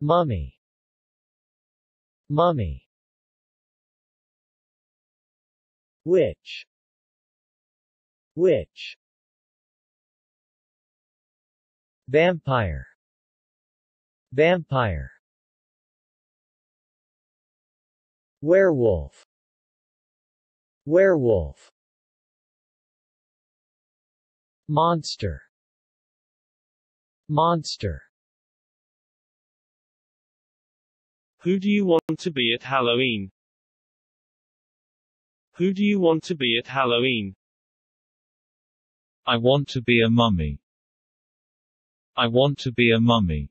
Mummy Mummy Which Which Vampire Vampire Werewolf Werewolf Monster Monster Who do you want to be at Halloween? Who do you want to be at Halloween? I want to be a mummy. I want to be a mummy.